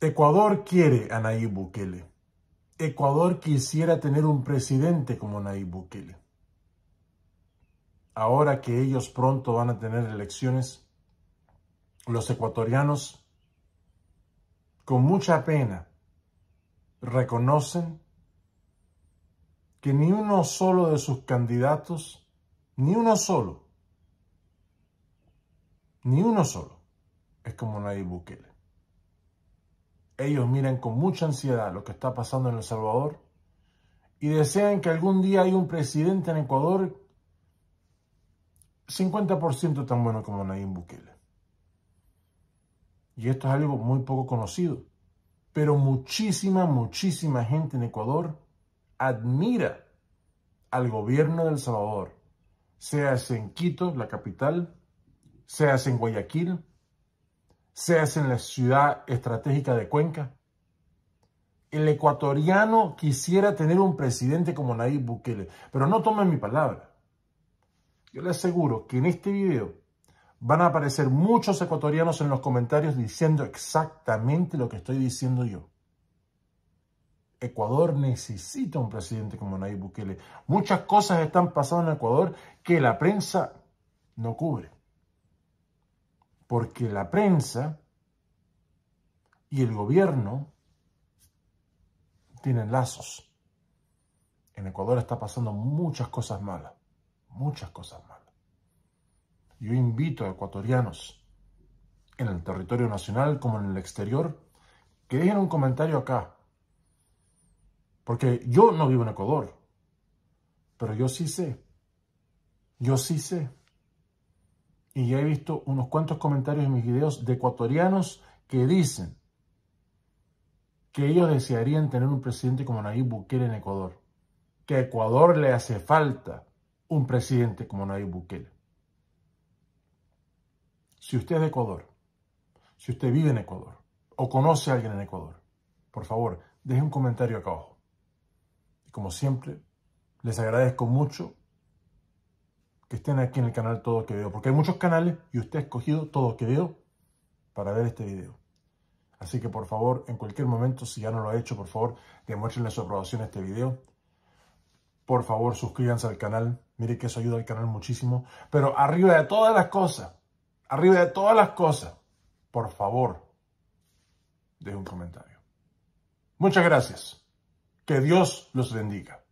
Ecuador quiere a Nayib Bukele. Ecuador quisiera tener un presidente como Nayib Bukele. Ahora que ellos pronto van a tener elecciones, los ecuatorianos, con mucha pena, reconocen que ni uno solo de sus candidatos, ni uno solo, ni uno solo, es como Nayib Bukele. Ellos miran con mucha ansiedad lo que está pasando en El Salvador y desean que algún día haya un presidente en Ecuador 50% tan bueno como Nayib Bukele. Y esto es algo muy poco conocido, pero muchísima, muchísima gente en Ecuador admira al gobierno del Salvador, sea en Quito, la capital, sea en Guayaquil, seas en la ciudad estratégica de Cuenca. El ecuatoriano quisiera tener un presidente como Nayib Bukele, pero no tomen mi palabra. Yo le aseguro que en este video van a aparecer muchos ecuatorianos en los comentarios diciendo exactamente lo que estoy diciendo yo. Ecuador necesita un presidente como Nayib Bukele. Muchas cosas están pasando en Ecuador que la prensa no cubre porque la prensa y el gobierno tienen lazos. En Ecuador está pasando muchas cosas malas, muchas cosas malas. Yo invito a ecuatorianos en el territorio nacional como en el exterior que dejen un comentario acá. Porque yo no vivo en Ecuador, pero yo sí sé, yo sí sé y ya he visto unos cuantos comentarios en mis videos de ecuatorianos que dicen que ellos desearían tener un presidente como Nayib Bukele en Ecuador, que a Ecuador le hace falta un presidente como Nayib Bukele. Si usted es de Ecuador, si usted vive en Ecuador o conoce a alguien en Ecuador, por favor, deje un comentario acá abajo. Y como siempre, les agradezco mucho que estén aquí en el canal Todo Que Veo, porque hay muchos canales y usted ha escogido Todo Que Veo para ver este video. Así que por favor, en cualquier momento, si ya no lo ha hecho, por favor, demuéstrenle su aprobación a este video. Por favor, suscríbanse al canal. Mire que eso ayuda al canal muchísimo. Pero arriba de todas las cosas, arriba de todas las cosas, por favor, deje un comentario. Muchas gracias. Que Dios los bendiga.